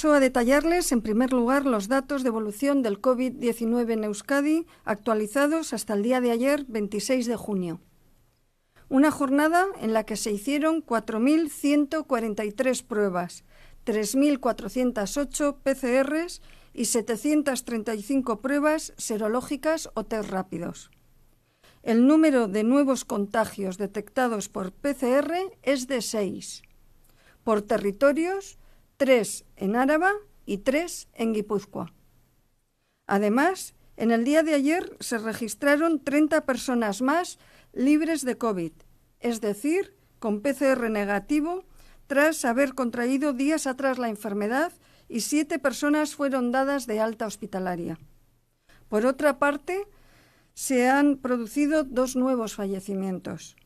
Paso a detallarles, en primer lugar, los datos de evolución del COVID-19 en Euskadi, actualizados hasta el día de ayer, 26 de junio. Una jornada en la que se hicieron 4.143 pruebas, 3.408 PCRs y 735 pruebas serológicas o test rápidos. El número de nuevos contagios detectados por PCR es de 6. Por territorios, tres en Áraba y tres en Guipúzcoa. Además, en el día de ayer se registraron 30 personas más libres de COVID, es decir, con PCR negativo, tras haber contraído días atrás la enfermedad y siete personas fueron dadas de alta hospitalaria. Por otra parte, se han producido dos nuevos fallecimientos.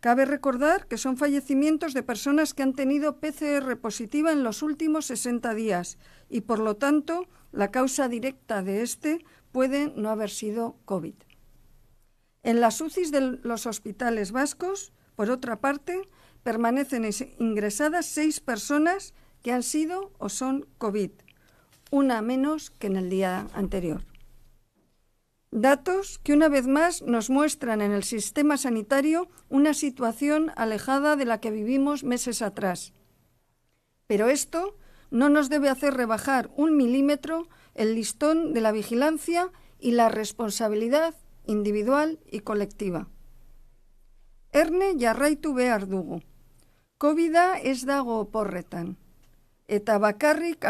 Cabe recordar que son fallecimientos de personas que han tenido PCR positiva en los últimos 60 días y, por lo tanto, la causa directa de este puede no haber sido COVID. En las UCIs de los hospitales vascos, por otra parte, permanecen ingresadas seis personas que han sido o son COVID, una menos que en el día anterior. Datos que una vez más nos muestran en el sistema sanitario una situación alejada de la que vivimos meses atrás. Pero esto no nos debe hacer rebajar un milímetro el listón de la vigilancia y la responsabilidad individual y colectiva. Erne jarraitu behar dugu. Covida ez dago porretan, Eta bakarrik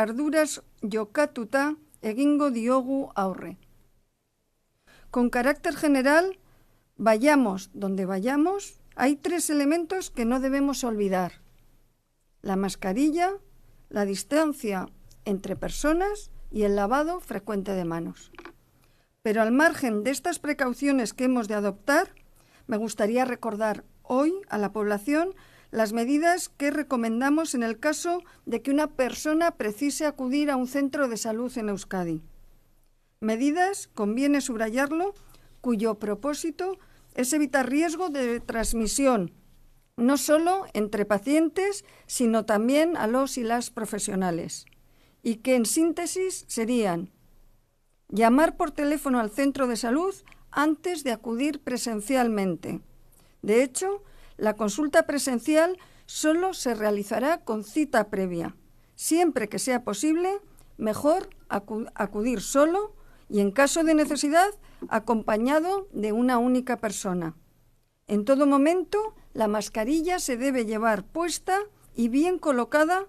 yocatuta egingo diogu aurre. Con carácter general, vayamos donde vayamos, hay tres elementos que no debemos olvidar. La mascarilla, la distancia entre personas y el lavado frecuente de manos. Pero al margen de estas precauciones que hemos de adoptar, me gustaría recordar hoy a la población las medidas que recomendamos en el caso de que una persona precise acudir a un centro de salud en Euskadi. Medidas, conviene subrayarlo, cuyo propósito es evitar riesgo de transmisión, no solo entre pacientes, sino también a los y las profesionales. Y que en síntesis serían llamar por teléfono al centro de salud antes de acudir presencialmente. De hecho, la consulta presencial solo se realizará con cita previa. Siempre que sea posible, mejor acudir solo y en caso de necesidad acompañado de una única persona. En todo momento, la mascarilla se debe llevar puesta y bien colocada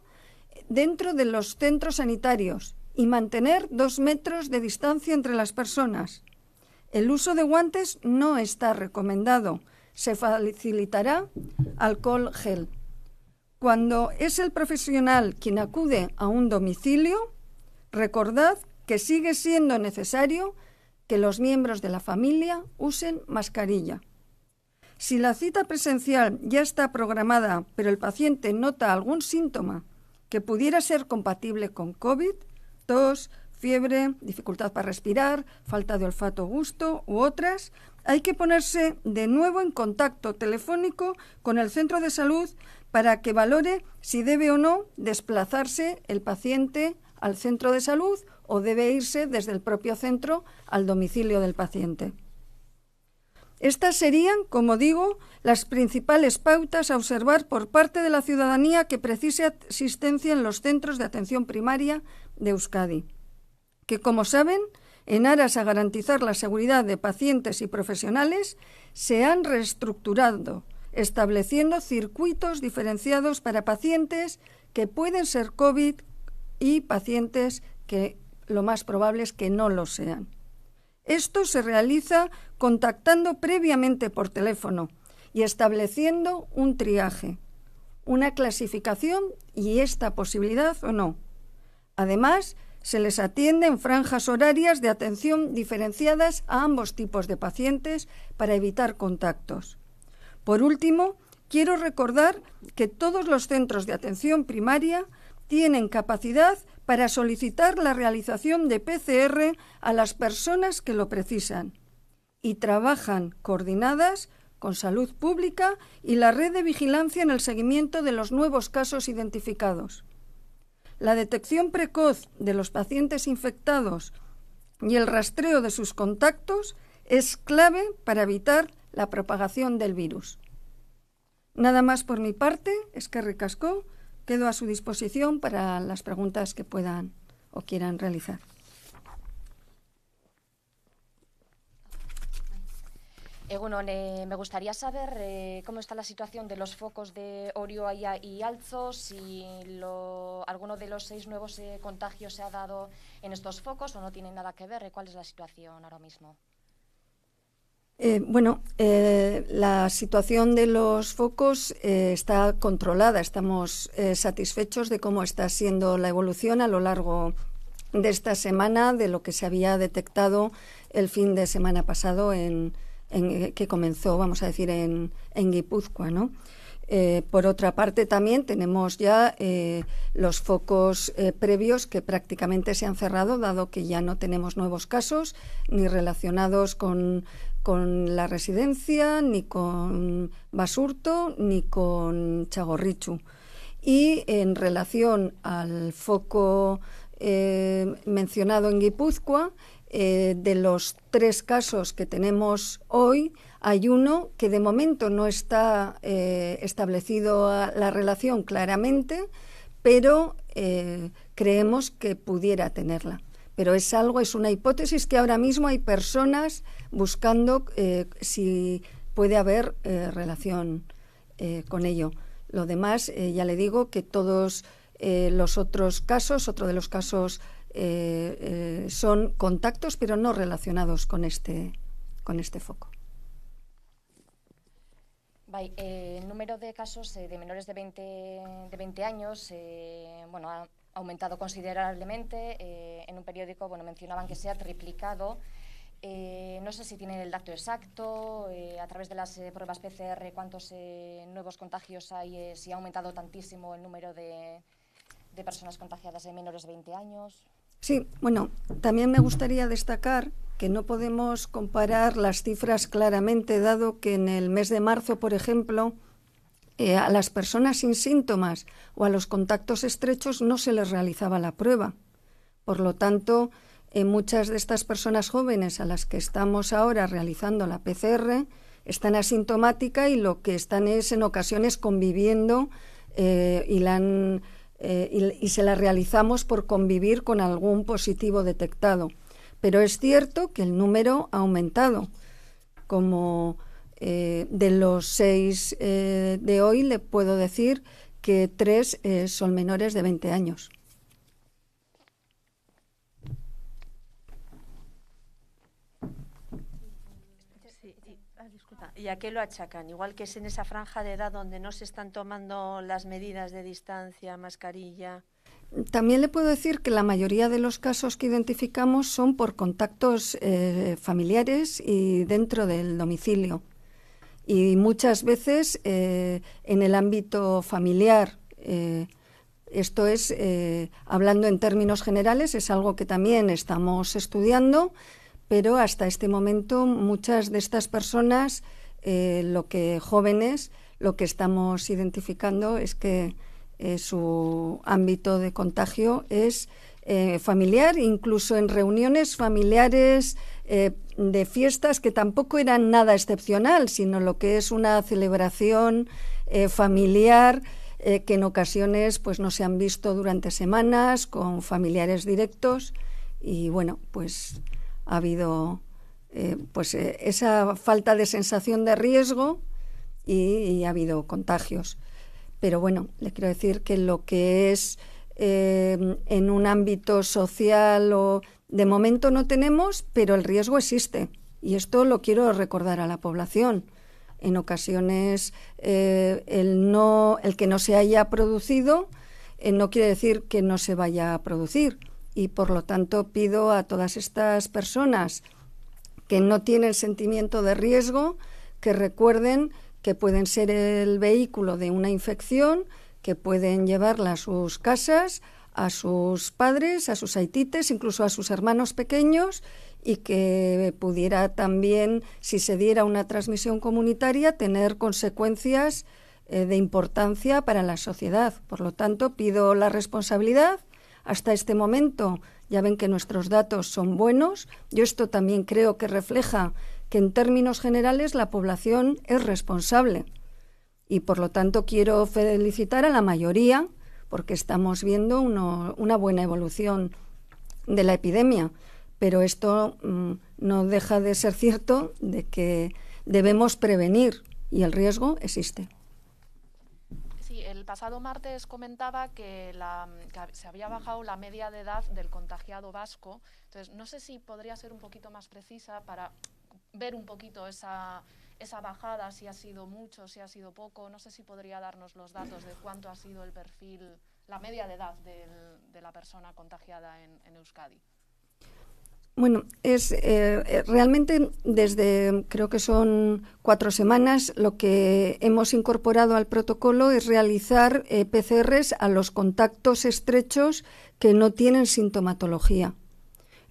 dentro de los centros sanitarios y mantener dos metros de distancia entre las personas. El uso de guantes no está recomendado. Se facilitará alcohol gel. Cuando es el profesional quien acude a un domicilio, recordad que sigue siendo necesario que los miembros de la familia usen mascarilla. Si la cita presencial ya está programada, pero el paciente nota algún síntoma que pudiera ser compatible con COVID, tos, fiebre, dificultad para respirar, falta de olfato o gusto u otras, hay que ponerse de nuevo en contacto telefónico con el centro de salud para que valore si debe o no desplazarse el paciente al centro de salud o debe irse desde el propio centro al domicilio del paciente. Estas serían, como digo, las principales pautas a observar por parte de la ciudadanía que precise asistencia en los centros de atención primaria de Euskadi, que, como saben, en aras a garantizar la seguridad de pacientes y profesionales, se han reestructurado, estableciendo circuitos diferenciados para pacientes que pueden ser COVID, y pacientes que lo más probable es que no lo sean. Esto se realiza contactando previamente por teléfono y estableciendo un triaje, una clasificación y esta posibilidad o no. Además, se les atiende en franjas horarias de atención diferenciadas a ambos tipos de pacientes para evitar contactos. Por último, quiero recordar que todos los centros de atención primaria tienen capacidad para solicitar la realización de PCR a las personas que lo precisan y trabajan coordinadas con salud pública y la red de vigilancia en el seguimiento de los nuevos casos identificados. La detección precoz de los pacientes infectados y el rastreo de sus contactos es clave para evitar la propagación del virus. Nada más por mi parte, es que recascó. Quedo a su disposición para las preguntas que puedan o quieran realizar. Eh, eh, me gustaría saber eh, cómo está la situación de los focos de Orio y Alzo, si alguno de los seis nuevos contagios se ha dado en estos focos o no tiene nada que ver, cuál es la situación ahora mismo. Eh, bueno, eh, la situación de los focos eh, está controlada. Estamos satisfechos de cómo está siendo la evolución a lo largo de esta semana, de lo que se había detectado el fin de semana pasado, en, que comenzó, vamos a decir, en, Guipúzcoa, ¿no? por otra parte, también tenemos ya los focos previos que prácticamente se han cerrado, dado que ya no tenemos nuevos casos ni relacionados con con la residencia, ni con Basurto, ni con Chagorrichu. Y en relación al foco eh, mencionado en Guipúzcoa, eh, de los tres casos que tenemos hoy, hay uno que de momento no está eh, establecido la relación claramente, pero creemos que pudiera tenerla pero es algo, es una hipótesis que ahora mismo hay personas buscando eh, si puede haber eh, relación eh, con ello. Lo demás, ya le digo que todos los otros casos, otro de los casos son contactos, pero no relacionados con este, con este foco. el número de casos de menores de 20, de 20 años bueno, aumentado considerablemente. Eh, en un periódico bueno, mencionaban que se ha triplicado. Eh, no sé si tienen el dato exacto, eh, a través de las pruebas PCR, cuántos nuevos contagios hay, si ha aumentado tantísimo el número de, de personas contagiadas de menores de 20 años. Sí, bueno, también me gustaría destacar que no podemos comparar las cifras claramente, dado que en el mes de marzo, por ejemplo, eh, a las personas sin síntomas o a los contactos estrechos no se les realizaba la prueba. Por lo tanto, eh, muchas de estas personas jóvenes a las que estamos ahora realizando la PCR están asintomáticas y lo que están es en ocasiones conviviendo eh, y, se la realizamos por convivir con algún positivo detectado. Pero es cierto que el número ha aumentado. Como eh, de los seis eh, de hoy, le puedo decir que tres eh, son menores de 20 años. Ah, ¿Y a qué lo achacan? Igual que es en esa franja de edad donde no se están tomando las medidas de distancia, mascarilla. También le puedo decir que la mayoría de los casos que identificamos son por contactos familiares y dentro del domicilio y muchas veces eh, en el ámbito familiar. Eh, esto es, eh, hablando en términos generales, es algo que también estamos estudiando, pero hasta este momento muchas de estas personas, lo que jóvenes, lo que estamos identificando es que su ámbito de contagio es eh, familiar, incluso en reuniones familiares eh, de fiestas que tampoco eran nada excepcional, sino lo que es una celebración eh, familiar que en ocasiones pues no se han visto durante semanas con familiares directos y bueno pues ha habido pues esa falta de sensación de riesgo y ha habido contagios pero bueno le quiero decir que lo que es Em, en un ámbito social o de momento no tenemos, pero el riesgo existe. Y esto lo quiero recordar a la población. En ocasiones eh, el, no, el que no se haya producido eh, no quiere decir que no se vaya a producir. Y por lo tanto pido a todas estas personas que no tienen sentimiento de riesgo que recuerden que pueden ser el vehículo de una infección que pueden llevarla a sus casas, a sus padres, a sus haitites, incluso a sus hermanos pequeños y que pudiera también, si se diera una transmisión comunitaria, tener consecuencias eh, de importancia para la sociedad. Por lo tanto, pido la responsabilidad. Hasta este momento ya ven que nuestros datos son buenos. Yo esto también creo que refleja que en términos generales la población es responsable y por lo tanto quiero felicitar a la mayoría porque estamos viendo una buena evolución de la epidemia, pero esto mm, no deja de ser cierto de que debemos prevenir y el riesgo existe Sí, el pasado martes comentaba que, se había bajado la media de edad del contagiado vasco. Entonces, no sé si podría ser un poquito más precisa para ver un poquito esa, esa bajada, si ha sido mucho, si ha sido poco. No sé si podría darnos los datos de cuánto ha sido el perfil, la media de edad de la persona contagiada en, Euskadi. Bueno, es eh, eh, realmente desde creo que son cuatro semanas lo que hemos incorporado al protocolo es realizar eh, PCRs a los contactos estrechos que no tienen sintomatología.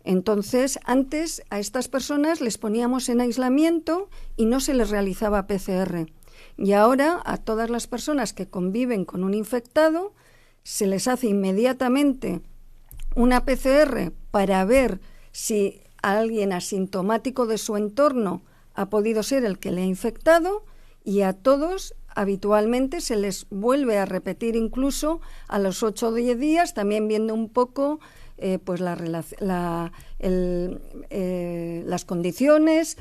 Entonces, antes a estas personas les poníamos en aislamiento y no se les realizaba PCR. Y ahora a todas las personas que conviven con un infectado se les hace inmediatamente una PCR para ver si alguien asintomático de su entorno ha podido ser el que le ha infectado y a todos habitualmente se les vuelve a repetir incluso a los 8 o 10 días, también viendo un poco eh, pues eh, las condiciones.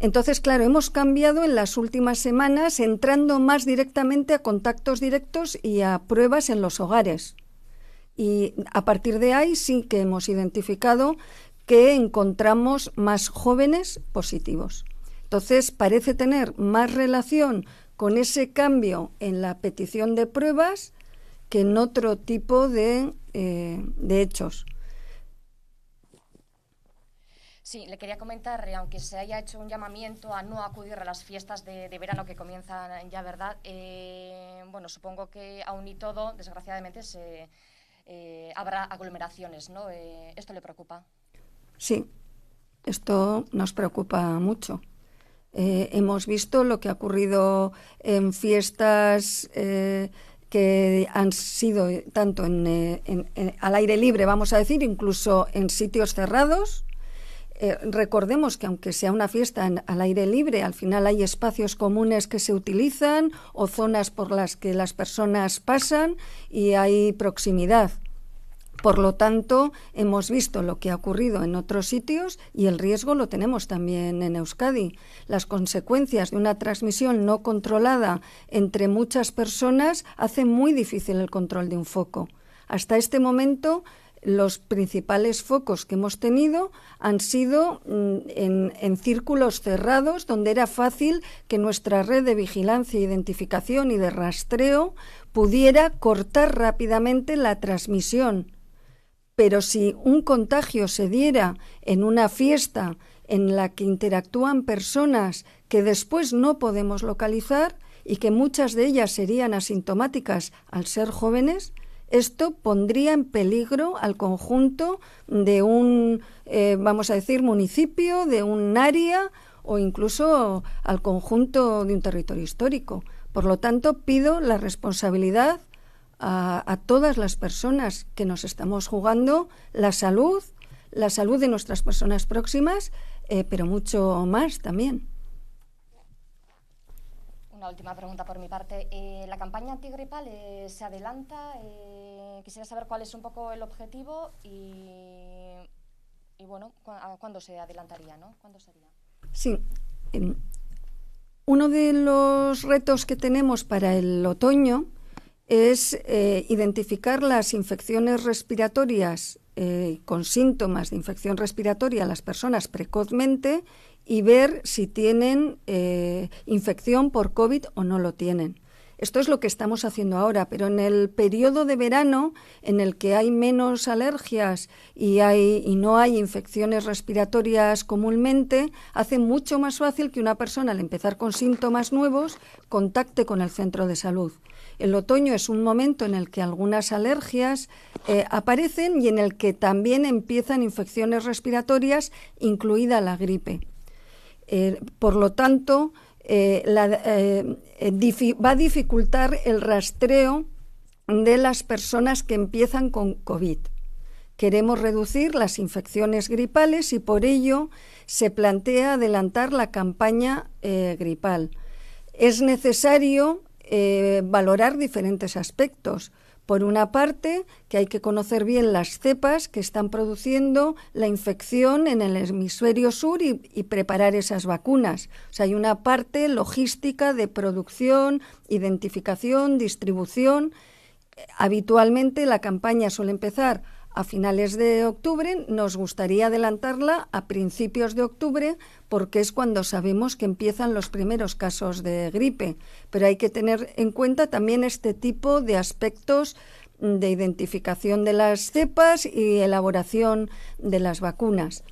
Entonces, claro, hemos cambiado en las últimas semanas entrando más directamente a contactos directos y a pruebas en los hogares. Y a partir de ahí sí que hemos identificado que encontramos más jóvenes positivos. Entonces, parece tener más relación con ese cambio en la petición de pruebas que en otro tipo eh, de, hechos. Sí, le quería comentar, eh, aunque se haya hecho un llamamiento a no acudir a las fiestas de, verano que comienzan ya, ¿verdad? Eh, bueno, supongo que aún y todo, desgraciadamente, se, habrá aglomeraciones, ¿no? ¿Esto le preocupa? Sí, esto nos preocupa mucho. hemos visto lo que ha ocurrido en fiestas que han sido tanto en, eh, eh, al aire libre, vamos a decir, incluso en sitios cerrados. Eh, recordemos que aunque sea una fiesta al aire libre, al final hay espacios comunes que se utilizan o zonas por las que las personas pasan y hay proximidad. Por lo tanto, hemos visto lo que ha ocurrido en otros sitios y el riesgo lo tenemos también en Euskadi. Las consecuencias de una transmisión no controlada entre muchas personas hacen muy difícil el control de un foco. Hasta este momento, los principales focos que hemos tenido han sido mm, en, círculos cerrados, donde era fácil que nuestra red de vigilancia, identificación y de rastreo pudiera cortar rápidamente la transmisión pero si un contagio se diera en una fiesta en la que interactúan personas que después no podemos localizar y que muchas de ellas serían asintomáticas al ser jóvenes, esto pondría en peligro al conjunto de un, eh, vamos a decir, municipio, de un área o incluso al conjunto de un territorio histórico. Por lo tanto, pido la responsabilidad a, todas las personas que nos estamos jugando la salud, la salud de nuestras personas próximas, eh, pero mucho más también. Una última pregunta por mi parte. Eh, la campaña antigripal eh, se adelanta. quisiera saber cuál es un poco el objetivo y, bueno, cuándo se adelantaría, ¿no? ¿Cuándo Sí. Em, uno de los retos que tenemos para el otoño es eh, identificar las infecciones respiratorias eh, con síntomas de infección respiratoria a las personas precozmente y ver si tienen eh, infección por COVID o no lo tienen. Esto es lo que estamos haciendo ahora, pero en el periodo de verano, en el que hay menos alergias y, no hay infecciones respiratorias comúnmente, hace mucho más fácil que una persona, al empezar con síntomas nuevos, contacte con el centro de salud. El otoño es un momento en el que algunas alergias eh, aparecen y en el que también empiezan infecciones respiratorias, incluida la gripe. Eh, por lo tanto, eh, eh, eh, va a dificultar el rastreo de las personas que empiezan con COVID. Queremos reducir las infecciones gripales y por ello se plantea adelantar la campaña gripal. Es necesario valorar diferentes aspectos. Por una parte, que hay que conocer bien las cepas que están produciendo la infección en el hemisferio sur y, preparar esas vacunas. O sea, hay una parte logística de producción, identificación, distribución. Eh, habitualmente la campaña suele empezar a finales de octubre, nos gustaría adelantarla a principios de octubre porque es cuando sabemos que empiezan los primeros casos de gripe, pero hay que tener en cuenta también este tipo de aspectos de identificación de las cepas y elaboración de las vacunas.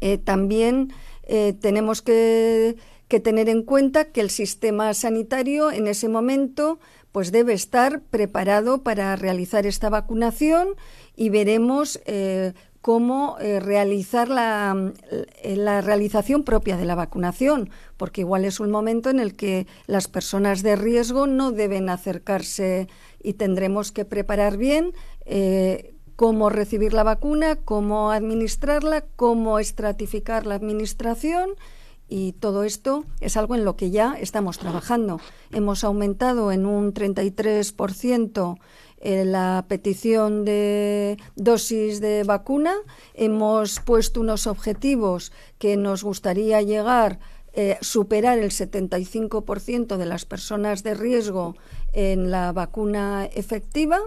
Eh, también eh, tenemos que tener en cuenta que el sistema sanitario en ese momento pues debe estar preparado para realizar esta vacunación y veremos eh, cómo eh, realizar eh, la, realización propia de la vacunación, porque igual es un momento en el que las personas de riesgo no deben acercarse y tendremos que preparar bien cómo recibir la vacuna, cómo administrarla, cómo estratificar la administración y todo esto es algo en lo que ya estamos trabajando. Hemos aumentado en un 33% eh, la petición de dosis de vacuna, hemos puesto unos objetivos que nos gustaría llegar a eh, superar el 75% de las personas de riesgo en la vacuna efectiva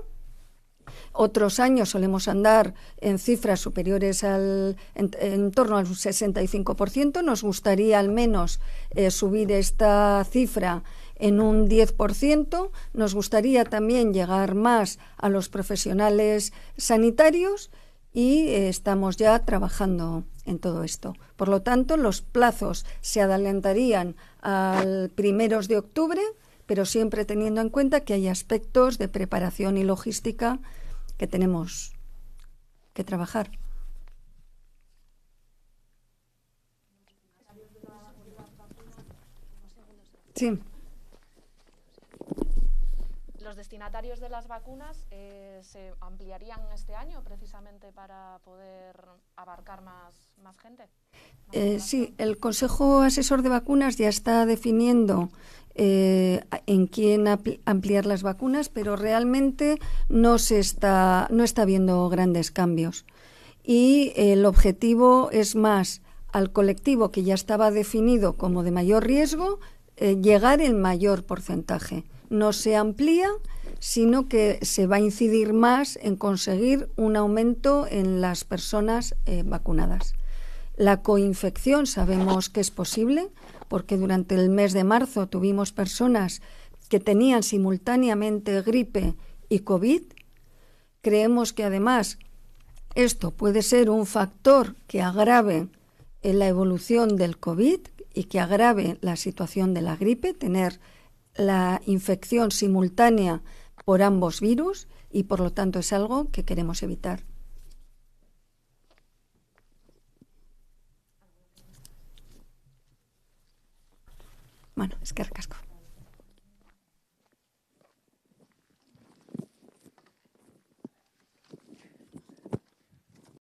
otros años solemos andar en cifras superiores al, en, torno al 65%. Nos gustaría al menos eh, subir esta cifra en un 10%. Nos gustaría también llegar más a los profesionales sanitarios y eh, estamos ya trabajando en todo esto. Por lo tanto, los plazos se adelantarían al primeros de octubre, pero siempre teniendo en cuenta que hay aspectos de preparación y logística tenemos que trabajar. Sí. Los destinatarios de las vacunas eh, se ampliarían este año precisamente para poder abarcar más, gente. Eh, sí, el Consejo Asesor de Vacunas ya está definiendo eh, en quién ampliar las vacunas, pero realmente no se está, no está habiendo grandes cambios. Y el objetivo es más al colectivo que ya estaba definido como de mayor riesgo, eh, llegar el mayor porcentaje. No se amplía, sino que se va a incidir más en conseguir un aumento en las personas eh, vacunadas. La coinfección sabemos que es posible, porque durante el mes de marzo tuvimos personas que tenían simultáneamente gripe y COVID. Creemos que además esto puede ser un factor que agrave la evolución del COVID y que agrave la situación de la gripe, tener la infección simultánea por ambos virus y por lo tanto es algo que queremos evitar. Bueno, es que recasco.